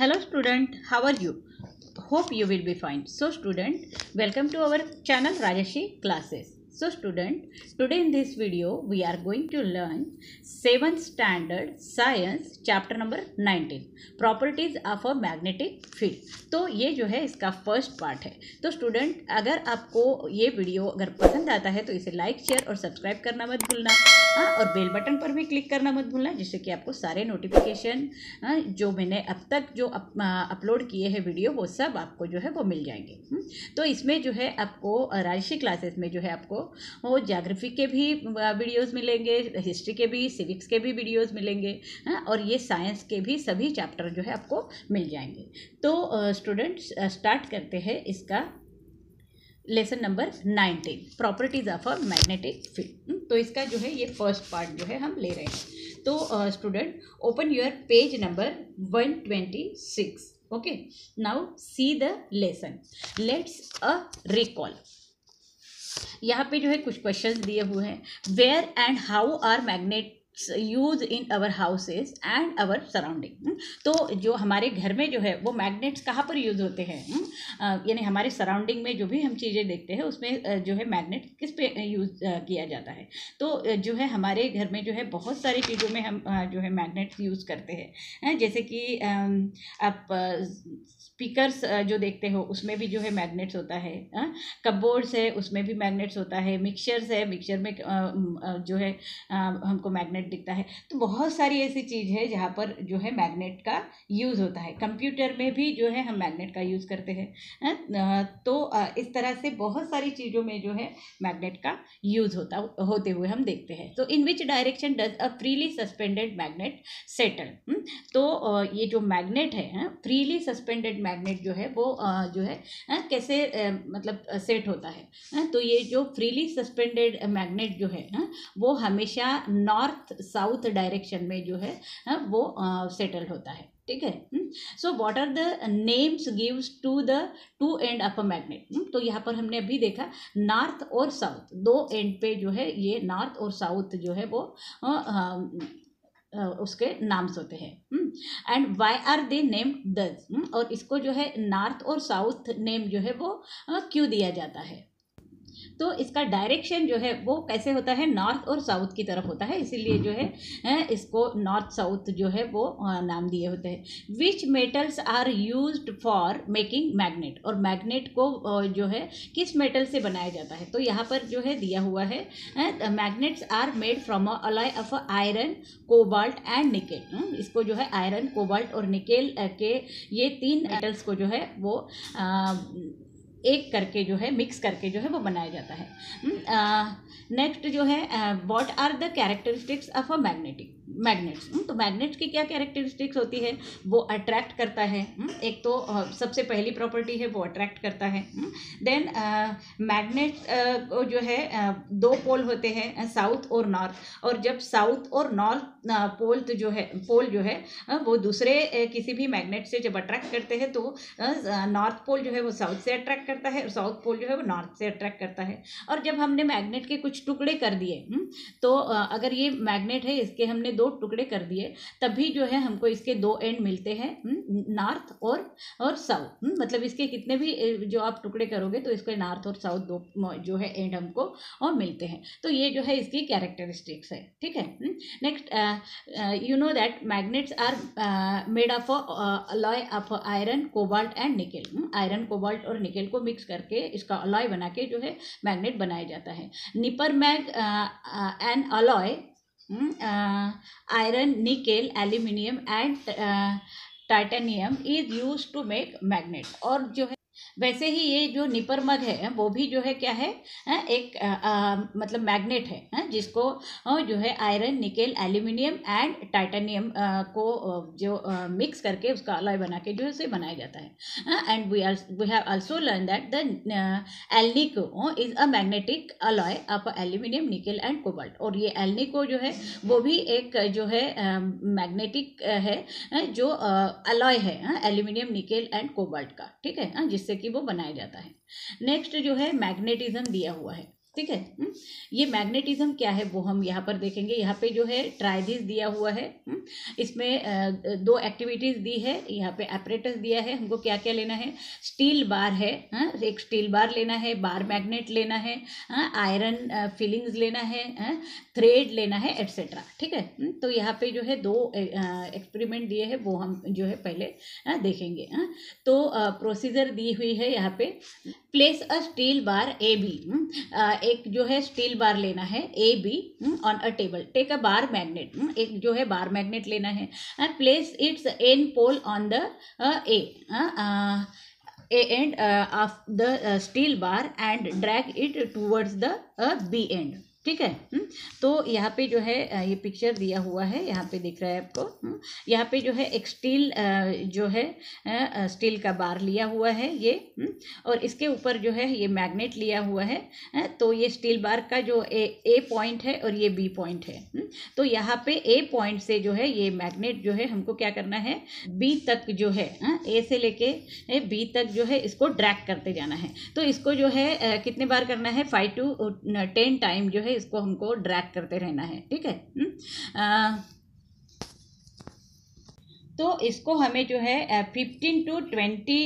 Hello student how are you hope you will be fine so student welcome to our channel Rajshi classes so student today in this video we are going to learn seven standard science chapter number nineteen properties of a magnetic field तो ये जो है इसका first part है तो student अगर आपको ये वीडियो अगर पसंद आता है तो इसे लाइक शेयर और सब्सक्राइब करना मत भूलना हाँ और बेल बटन पर भी क्लिक करना मत भूलना जिससे कि आपको सारे नोटिफिकेशन हाँ, जो मैंने अब तक जो अपलोड किए हैं वीडियो वो सब आपको जो है वो मिल जाएंगे हम्म, तो इसमें जो है आपको राजशी क्लासेस में जो है आपको वो जोग्राफी के भी वीडियोज़ मिलेंगे हिस्ट्री के भी सिविक्स के भी वीडियोज़ मिलेंगे हाँ और ये साइंस के भी सभी चैप्टर जो है आपको मिल जाएंगे तो स्टूडेंट्स स्टार्ट करते हैं इसका lesson number nineteen properties of a magnetic field तो इसका जो है ये फर्स्ट पार्ट जो है हम ले रहे हैं तो student open your page number one twenty six okay now see the lesson let's a recall यहाँ पे जो है कुछ क्वेश्चंस दिए हुए हैं where and how are magnet use in our houses and our surrounding तो जो हमारे घर में जो है वो मैग्नेट्स कहाँ पर यूज होते हैं hmm? यानी हमारे सराउंडिंग में जो भी हम चीज़ें देखते हैं उसमें जो है मैग्नेट किस पे यूज किया जाता है तो जो है हमारे घर में जो है बहुत सारी चीज़ों में हम जो है मैगनेट्स यूज़ करते हैं जैसे कि आप स्पीकर्स जो देखते हो उसमें भी जो है मैग्नेट्स होता है कपबोर्ड्स है उसमें भी मैग्नेट्स होता है मिक्सचर्स है मिक्सचर में जो है हमको मैग्नेट मैग्नेट दिखता है तो बहुत सारी ऐसी चीज़ है जहाँ पर जो है मैग्नेट का यूज़ होता है कंप्यूटर में भी जो है हम मैग्नेट का यूज़ करते हैं तो इस तरह से बहुत सारी चीज़ों में जो है मैग्नेट का यूज़ होता होते हुए हम देखते हैं तो in which direction does a freely suspended magnet settle तो ये जो मैग्नेट है फ्रीली सस्पेंडेड मैग्नेट जो है वो जो है कैसे मतलब सेट होता है तो ये जो फ्रीली सस्पेंडेड मैग्नेट जो है वो हमेशा नॉर्थ साउथ डायरेक्शन में जो है हाँ, वो सेटल होता है ठीक है so what are the names gives to the two end upper magnet तो यहाँ पर हमने अभी देखा नॉर्थ और साउथ दो एंड पे जो है ये नॉर्थ और साउथ जो है वो आ, आ, उसके नाम्स होते हैं and why are they name thus और इसको जो है नॉर्थ और साउथ नेम जो है वो क्यों दिया जाता है तो इसका डायरेक्शन जो है वो कैसे होता है नॉर्थ और साउथ की तरफ होता है इसीलिए जो है इसको नॉर्थ साउथ जो है वो नाम दिए होते हैं which metals are use for making magnet और मैग्नेट को जो है किस मेटल से बनाया जाता है तो यहाँ पर जो है दिया हुआ है magnets are made from a alloy of iron cobalt and nickel इसको जो है आयरन कोबाल्ट और निकेल के ये तीन मेटल्स को जो है वो आ, एक करके जो है मिक्स करके जो है वो बनाया जाता है नेक्स्ट हम्म, जो है what are the characteristics of a magnetic magnets hmm, तो मैग्नेट्स की क्या कैरेक्टरिस्टिक्स होती हम्म, तो, है वो अट्रैक्ट करता है एक तो सबसे पहली प्रॉपर्टी है वो अट्रैक्ट करता है देन मैग्नेट को जो है दो पोल होते हैं साउथ और नॉर्थ और जब साउथ और नॉर्थ पोल तो जो है पोल तो, जो है वो दूसरे किसी भी मैग्नेट से जब अट्रैक्ट करते हैं तो नॉर्थ पोल जो है वो साउथ से अट्रैक्ट करता है और साउथ पोल जो है वो नॉर्थ से अट्रैक्ट करता है और जब हमने मैग्नेट के कुछ टुकड़े कर दिए हम्म, तो अगर ये मैग्नेट है इसके हमने दो टुकड़े कर दिए तभी जो है हमको इसके दो एंड मिलते हैं नॉर्थ हम्म, और और साउथ हम्म, मतलब इसके कितने भी जो आप टुकड़े करोगे तो इसके नॉर्थ और साउथ दो जो है एंड हमको और मिलते हैं तो ये जो है इसकी कैरेक्टरिस्टिक्स है ठीक है next you know that magnets are made of alloy of iron cobalt and nickel iron cobalt और निकेल को मिक्स करके इसका अलॉय बना के जो है मैग्नेट बनाया जाता है Nipermag and alloy iron, nickel, aluminium and titanium is used to make magnet और जो है वैसे ही ये जो निपर मग है वो भी जो है क्या है एक आ, आ, मतलब मैग्नेट है जिसको जो है iron nickel aluminium and titanium को जो मिक्स करके उसका अलॉय बना के जो है उसे बनाया जाता है and we we have also learn that the alnico is a magnetic alloy of aluminium nickel and cobalt और ये एल्निको जो है वो भी एक जो है मैग्नेटिक है जो अलॉय है एल्यूमिनियम निकेल एंड कोबाल्ट का ठीक है जिससे कि कि वो बनाया जाता है नेक्स्ट जो है मैग्नेटिज्म दिया हुआ है ठीक है हम्म? ये मैग्नेटिज्म क्या है वो हम यहाँ पर देखेंगे यहाँ पे जो है ट्राइधिस दिया हुआ है हम्म? इसमें दो एक्टिविटीज़ दी है यहाँ पे एपरेटस दिया है हमको क्या क्या लेना है स्टील बार है हा? एक स्टील बार लेना है बार मैग्नेट लेना है आयरन हाँ? फिलिंग्स लेना है थ्रेड हाँ? लेना है एट्सेट्रा ठीक है हम्म? तो यहाँ पे जो है दो एक्सपेरिमेंट दिए है वो हम जो है पहले हाँ, देखेंगे तो प्रोसीजर दी हुई है यहाँ पे place hmm, a steel bar A B एक जो है स्टील बार लेना है A B on a table take a bar magnet एक जो है बार मैग्नेट लेना है and place its N pole on the A A end of the steel bar and drag it towards the B end ठीक है हम्म, तो यहाँ पे जो है ये पिक्चर दिया हुआ है यहाँ पे दिख रहा है आपको हम्म, यहाँ पे जो है एक स्टील जो है स्टील का बार लिया हुआ है ये हम्म, और इसके ऊपर जो है ये मैग्नेट लिया हुआ है तो ये स्टील बार का जो ए ए पॉइंट है और ये बी पॉइंट है तो यहाँ पे ए पॉइंट से जो है ये मैग्नेट जो है हमको क्या करना है बी तक जो है ए से लेके बी तक जो है इसको ड्रैक करते जाना है तो इसको जो है कितने बार करना है फाइव टू टेन टाइम जो है इसको हमको ड्रैग करते रहना है ठीक है हम्म? तो इसको हमें जो है फिफ्टीन टू ट्वेंटी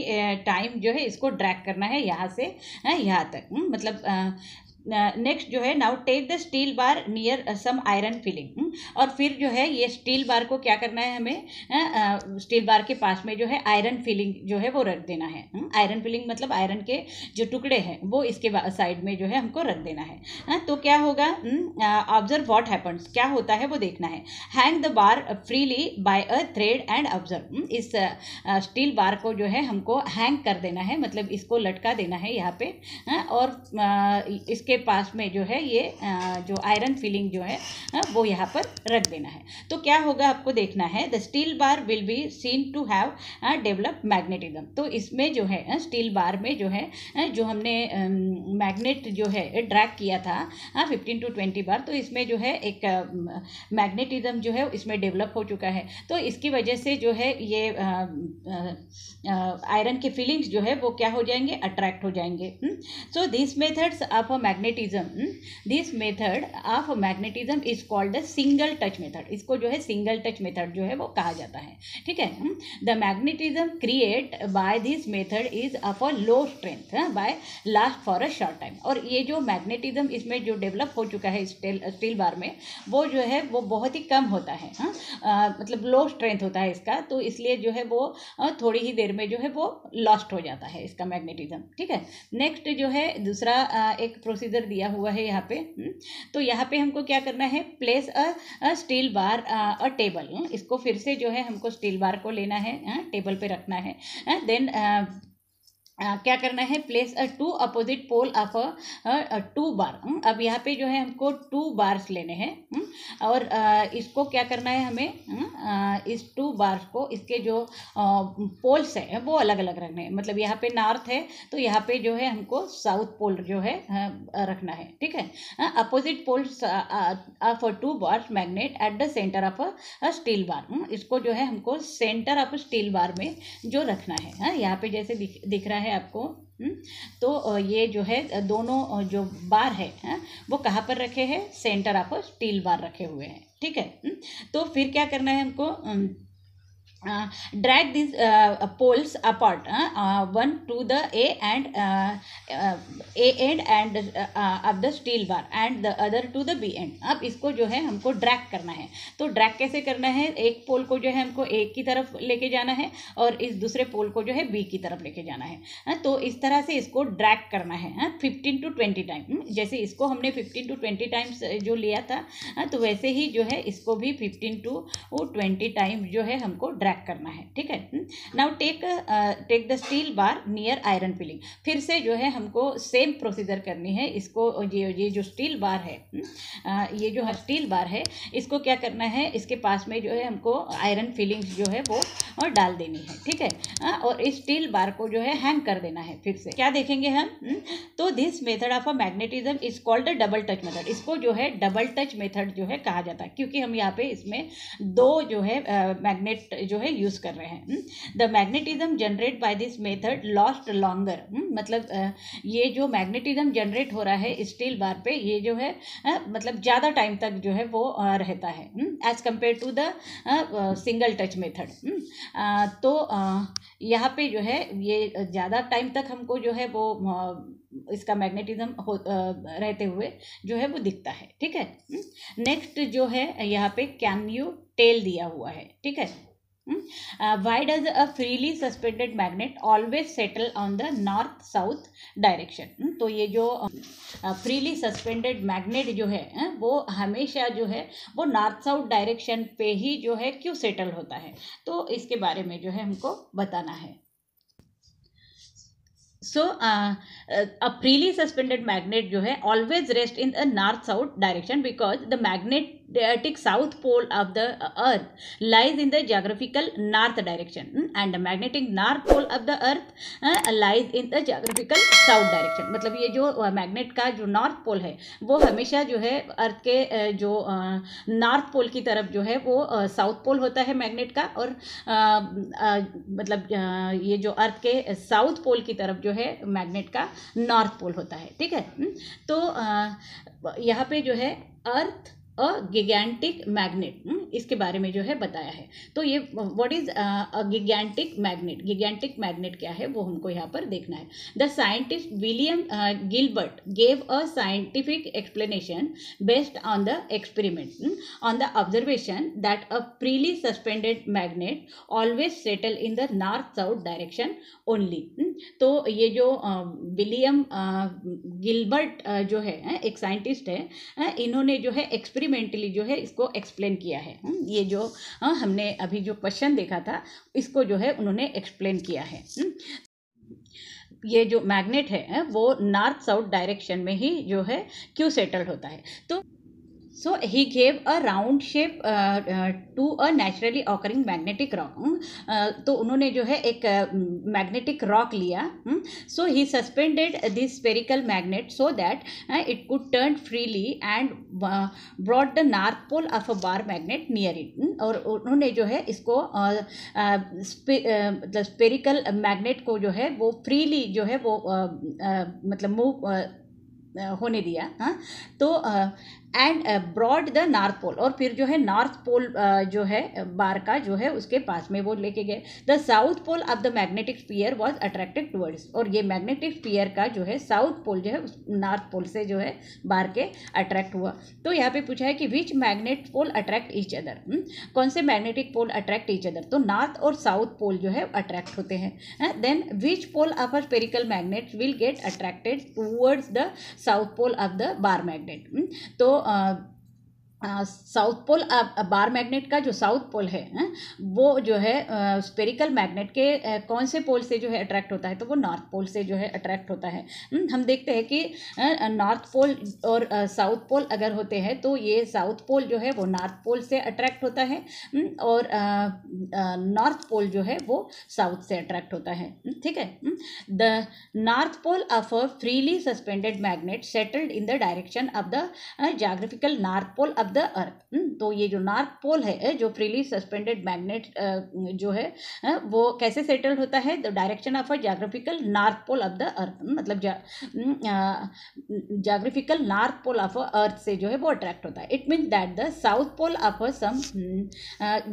टाइम जो है इसको ड्रैग करना है यहाँ से हाँ, यहाँ तक हम्म? मतलब नेक्स्ट जो है now take the steel bar near some iron filing और फिर जो है ये स्टील बार को क्या करना है हमें स्टील बार के पास में जो है आयरन फिलिंग जो है वो रख देना है आयरन हम्म, फिलिंग मतलब आयरन के जो टुकड़े हैं वो इसके साइड में जो है हमको रख देना है आ, तो क्या होगा ऑब्जर्व वॉट हैपन्स क्या होता है वो देखना है hang the bar freely by a thread and observe इस स्टील बार को जो है हमको हैंग कर देना है मतलब इसको लटका देना है यहाँ पे आ, और आ, इसके पास में जो है ये जो आयरन फिलिंग जो है वो यहाँ पर पर रख देना है तो क्या होगा आपको देखना है the steel bar will be seen to have develop magnetism तो इसमें जो है स्टील uh, बार में जो है uh, जो हमने मैग्नेट um, जो है ड्रैग uh, किया था फिफ्टीन टू ट्वेंटी बार तो इसमें जो है एक मैग्नेटिज्म um, जो है इसमें डेवलप हो चुका है तो इसकी वजह से जो है ये आयरन के फीलिंग्स जो है वो क्या हो जाएंगे अट्रैक्ट हो जाएंगे so this methods of a magnetism this method of magnetism is called the sing single touch method इसको जो है सिंगल टच मेथड जो है वो कहा जाता है ठीक है the magnetism create by this method is of a low strength by last for a short time और ये जो मैग्नेटिज्म इसमें जो डेवलप हो चुका है स्टील स्टील बार में वो जो है वो बहुत ही कम होता है हाँ मतलब लो स्ट्रेंथ होता है इसका तो इसलिए जो है वो थोड़ी ही देर में जो है वो लॉस्ट हो जाता है इसका मैग्नेटिज्म ठीक है नेक्स्ट जो है दूसरा एक प्रोसीजर दिया हुआ है यहाँ पे हाँ। तो यहाँ पे हमको क्या करना है प्लेस अ स्टील बार और टेबल इसको फिर से जो है हमको स्टील बार को लेना है टेबल पे रखना है देन क्या करना है place a two opposite pole of a two bar अब यहाँ पे जो है हमको टू बार्स लेने हैं हम्म, और इसको क्या करना है हमें हम्म, इस टू बार्स को इसके जो पोल्स हैं वो अलग अलग रखने हैं मतलब यहाँ पे नॉर्थ है तो यहाँ पे जो है हमको साउथ पोल जो है रखना है ठीक है opposite poles of a two bars magnet at the centre of a steel bar इसको जो है हमको सेंटर ऑफ स्टील बार में जो रखना है हाँ, यहाँ पे जैसे दिख, दिख रहा है है आपको हम्म? तो ये जो है दोनों जो बार है हाँ, वो कहाँ पर रखे हैं सेंटर आप स्टील बार रखे हुए हैं ठीक है हम्म? तो फिर क्या करना है हमको uh, drag these uh, uh poles apart uh, uh, one to the a and uh, a end and of the steel bar and the other to the b end अब इसको जो है हमको ड्रैग करना है तो ड्रैग कैसे करना है एक पोल को जो है हमको ए की तरफ लेके जाना है और इस दूसरे पोल को जो है बी की तरफ लेके जाना है आ, हाँ, तो इस तरह से इसको ड्रैग करना है फिफ्टीन टू ट्वेंटी टाइम जैसे इसको हमने फिफ्टीन टू ट्वेंटी टाइम्स जो लिया था आ, हाँ, तो वैसे ही जो है इसको भी फिफ्टीन टू ट्वेंटी टाइम जो है हमको ड्रैग क्रैक करना है ठीक है now take take the steel bar near iron filing फिर से जो है हमको सेम प्रोसीजर करनी है इसको ये ये जो स्टील बार है हम्म? uh, ये जो है स्टील बार है इसको क्या करना है इसके पास में जो है हमको आयरन फिलिंग जो है वो और डाल देनी है ठीक है और इस स्टील बार को जो है हैंग कर देना है फिर से क्या देखेंगे हम हम्म? तो this method of a magnetism is called a double touch method इसको जो है डबल टच मेथड जो है कहा जाता है क्योंकि हम यहाँ पे इसमें दो जो है मैग्नेट जो है यूज़ कर रहे हैं the magnetism generate by this method lost longer मतलब ये जो मैग्नेटिज्म जनरेट हो रहा है स्टील बार पे ये जो है मतलब ज़्यादा टाइम तक जो है वो रहता है as compare to the single touch method तो यहाँ पे जो है ये ज़्यादा टाइम तक हमको जो है वो इसका मैग्नेटिज्म हो रहते हुए जो है वो दिखता है ठीक है नेक्स्ट हम्म, जो है यहाँ पे कैन यू टेल दिया हुआ है ठीक है why does a freely suspended magnet always settle on the north south direction तो ये जो फ्रीली सस्पेंडेड मैग्नेट जो है वो हमेशा जो है वो नॉर्थ साउथ डायरेक्शन पे ही जो है क्यों सेटल होता है तो इसके बारे में जो है हमको बताना है so a freely suspended magnet जो है always rest in the north south direction because the magnet magnetic south pole of the earth lies in the geographical north direction and the magnetic north pole of the earth lies in the geographical south direction मतलब ये जो magnet का जो North Pole है वो हमेशा जो है Earth के जो North Pole की तरफ जो है वो South Pole होता है magnet का और मतलब ये जो Earth के South Pole की तरफ जो है magnet का North Pole होता है ठीक है तो यहाँ पे जो है अर्थ अ गिगेंटिक मैग्नेट हम्म, इसके बारे में जो है बताया है तो ये what is a gigantic magnet gigantic magnet क्या है वो हमको यहाँ पर देखना है the scientist William Gilbert gave a scientific explanation based on the experiment on the observation that a freely suspended magnet always settle in the north south direction only तो ये जो विलियम गिलबर्ट जो है एक साइंटिस्ट है इन्होंने जो है एक्सपेरिमेंट एक्सपेरिमेंटली जो है इसको एक्सप्लेन किया है हम्म, ये जो हाँ, हमने अभी जो क्वेश्चन देखा था इसको जो है उन्होंने एक्सप्लेन किया है हम्म, ये जो मैग्नेट है वो नॉर्थ साउथ डायरेक्शन में ही जो है क्यों सेटल होता है तो so he gave a round shape to a naturally occurring magnetic rock तो उन्होंने जो है एक मैग्नेटिक uh, रॉक लिया so he suspended this spherical magnet so that it could turn freely and brought the north pole of a bar magnet near it और उन्होंने जो है इसको uh, uh, मतलब स्पेरिकल मैग्नेट को जो है वो फ्रीली जो है वो मतलब मूव होने दिया हाँ तो and brought the north pole और फिर जो है नॉर्थ पोल uh, जो है uh, बार का जो है उसके पास में वो लेके गए the south pole of the magnetic sphere was attracted towards और ये मैग्नेटिक स्पीयर का जो है साउथ पोल जो है उस नॉर्थ पोल से जो है बार के अट्रैक्ट हुआ तो यहाँ पे पूछा है कि which magnet pole attract each other कौन से magnetic pole attract each other तो नॉर्थ और साउथ पोल जो है अट्रैक्ट होते हैं then which pole of a spherical magnet will get attracted towards the south pole of the bar magnet hmm, तो uh, south pole bar magnet का जो south pole है न, वो जो है स्पेरिकल मैग्नेट के कौन से पोल से जो है अट्रैक्ट होता है तो वो नॉर्थ पोल से जो है अट्रैक्ट होता है हम्म, हम देखते हैं कि नॉर्थ पोल और साउथ पोल अगर होते हैं तो ये साउथ पोल जो है वो नॉर्थ पोल से अट्रैक्ट होता है हम्म, और नॉर्थ पोल जो है वो साउथ से अट्रैक्ट होता है हम्म, ठीक है the north pole of a freely suspended magnet settled in the direction of the geographical north pole of the earth hmm, तो ये जो नॉर्थ पोल है जो फ्रीली सस्पेंडेड मैग्नेट जो है वो कैसे सेटल होता है the direction of a geographical north pole of the earth मतलब geographical north pole of earth से जो है वो अट्रैक्ट होता है it means that the south pole of a some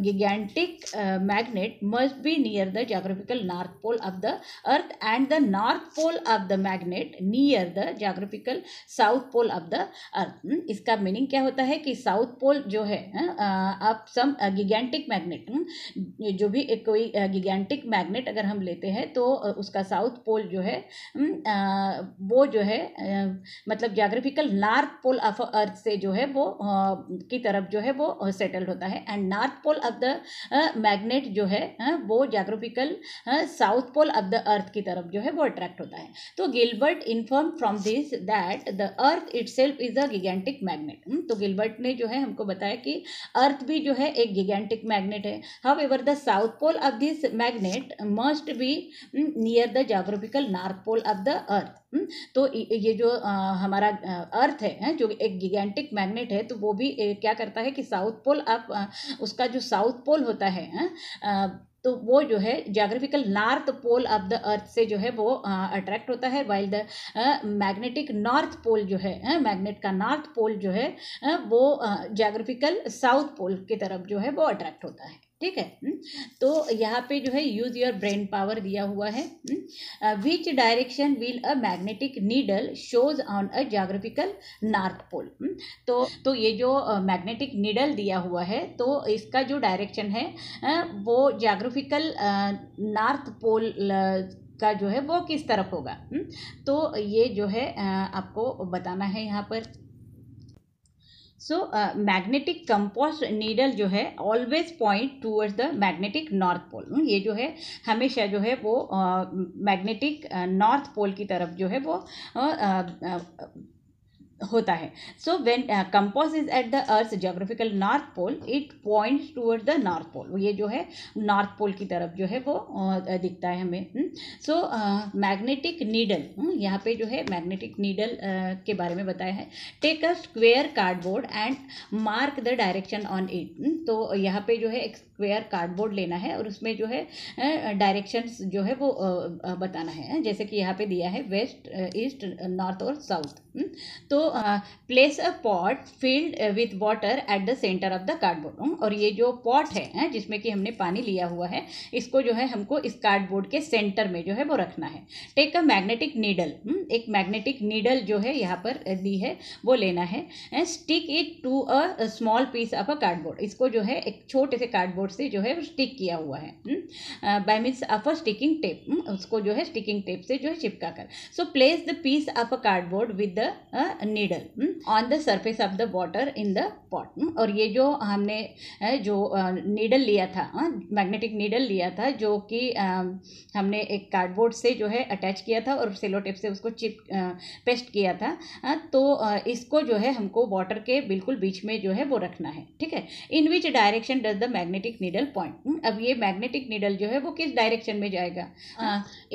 gigantic magnet must be near the geographical north pole of the earth and the north pole of the magnet near the geographical south pole of the earth इसका meaning क्या होता है कि south pole जो है आप सम गिगेंटिक हम्म, magnet जो भी एक कोई गिगेंटिक मैग्नेट अगर हम लेते हैं तो उसका साउथ पोल जो है हम्म, वो जो है मतलब जाग्राफिकल नॉर्थ पोल ऑफ अर्थ से जो है वो की तरफ जो है वो सेटल होता है and north pole of the magnet जो है वो geographical south pole of the earth की तरफ जो है वो अट्रैक्ट होता है तो Gilbert inform from this that the earth itself is a gigantic magnet तो गिलबर्ट ने जो है हमको बताया कि अर्थ भी जो है एक गिगेंटिक मैग्नेट है however the south pole of this magnet must be near the geographical north pole of the earth तो ये जो आ, हमारा अर्थ है जो एक गिगेंटिक मैग्नेट है तो वो भी क्या करता है कि साउथ पोल आप उसका जो साउथ पोल होता है आ, तो वो जो है geographical north pole of the earth से जो है वो अट्रैक्ट होता है while the magnetic north pole जो है मैग्नेट का नॉर्थ पोल जो है वो जोग्राफिकल साउथ पोल की तरफ जो है वो अट्रैक्ट होता है ठीक है हम्म, तो यहाँ पे जो है यूज योर ब्रेन पावर दिया हुआ है which direction will a magnetic needle shows on a geographical north pole तो तो ये जो मैग्नेटिक नीडल दिया हुआ है तो इसका जो डायरेक्शन है वो जोग्राफिकल नॉर्थ पोल का जो है वो किस तरफ होगा हम्म, तो ये जो है आपको बताना है यहाँ पर सो मैग्नेटिक कंपोस नीडल जो है always point towards the magnetic north pole ये जो है हमेशा जो है वो मैग्नेटिक नॉर्थ पोल की तरफ जो है वो uh, uh, uh, होता है so when compass is at the earth geographical north pole it point toward the north pole ये जो है नॉर्थ पोल की तरफ जो है वो uh, दिखता है हमें सो मैग्नेटिक नीडल यहाँ पे जो है मैग्नेटिक नीडल uh, के बारे में बताया है take a square cardboard and mark the direction on it तो यहाँ पे जो है एक स्क्वेयर कार्डबोर्ड लेना है और उसमें जो है uh, जो है वो uh, बताना है जैसे कि यहाँ पे दिया है वेस्ट ईस्ट नॉर्थ और साउथ Hmm? तो place a pot filled with water at the centre of the cardboard और ये जो पॉट है जिसमें कि हमने पानी लिया हुआ है इसको जो है हमको इस कार्डबोर्ड के सेंटर में जो है वो रखना है टेक अ मैग्नेटिक नीडल एक मैग्नेटिक नीडल जो है यहाँ पर uh, दी है वो लेना है and stick it to a small piece of a cardboard इसको जो है एक छोटे से कार्डबोर्ड से जो है स्टिक किया हुआ है by means of a sticking tape उसको जो है स्टिकिंग टेप से जो है चिपका कर so place the piece of a cardboard with the needle on the surface of the water in the pot और ये जो हमने जो नीडल लिया था मैग्नेटिक नीडल लिया था जो कि हमने एक कार्डबोर्ड से जो है अटैच किया था और सेलो टेप से उसको चिप पेस्ट किया था तो इसको जो है हमको वाटर के बिल्कुल बीच में जो है वो रखना है ठीक है in which direction does the magnetic needle point अब ये मैग्नेटिक नीडल जो है वो किस डायरेक्शन में जाएगा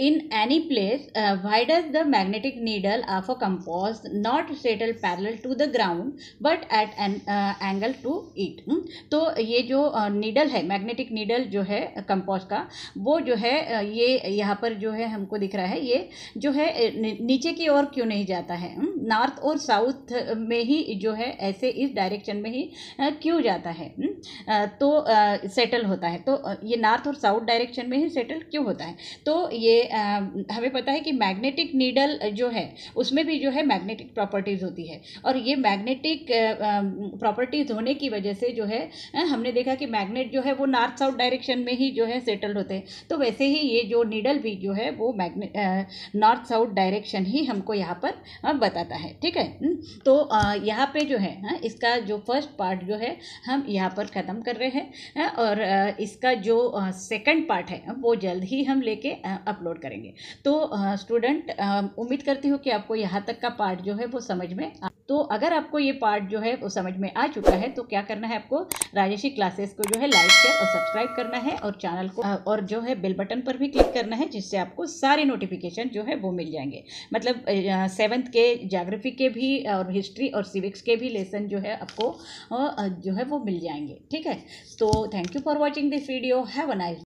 in any place why does the magnetic needle of a compass हाँ। was not settled parallel to the ground but at an uh, angle to it hmm? तो ये जो नीडल uh, है मैग्नेटिक नीडल जो है compass uh, का वो जो है uh, ये यहाँ पर जो है हमको दिख रहा है ये जो है नीचे की ओर क्यों नहीं जाता है नॉर्थ hmm? और साउथ में ही जो है ऐसे इस डायरेक्शन में ही क्यों जाता है hmm? तो सेटल होता है तो ये नॉर्थ और साउथ डायरेक्शन में ही सेटल क्यों होता है तो ये हमें पता है कि मैग्नेटिक नीडल जो है उसमें भी जो है मैग्नेटिक प्रॉपर्टीज़ होती है और ये मैग्नेटिक प्रॉपर्टीज़ होने की वजह से जो है हमने देखा कि मैग्नेट जो है वो नॉर्थ साउथ डायरेक्शन में ही जो है सेटल होते हैं तो वैसे ही ये जो नीडल भी जो है वो मैग्ने नॉर्थ साउथ डायरेक्शन ही हमको यहाँ पर बताता है ठीक है हम्म, तो यहाँ पे जो है इसका जो फर्स्ट पार्ट जो है हम यहाँ पर ख़त्म कर रहे हैं और इसका जो सेकंड पार्ट है वो जल्द ही हम लेके अपलोड करेंगे तो स्टूडेंट उम्मीद करती हूँ कि आपको यहाँ तक का पार्ट जो है वो समझ में आ तो अगर आपको ये पार्ट जो है वो समझ में आ चुका है तो क्या करना है आपको राजेशी क्लासेस को जो है लाइक शेयर और सब्सक्राइब करना है और चैनल को और जो है बेल बटन पर भी क्लिक करना है जिससे आपको सारे नोटिफिकेशन जो है वो मिल जाएंगे मतलब सेवन्थ के जाग्राफी के भी और हिस्ट्री और सिविक्स के भी लेसन जो है आपको जो है वो मिल जाएंगे ठीक है तो thank you for watching this video have a nice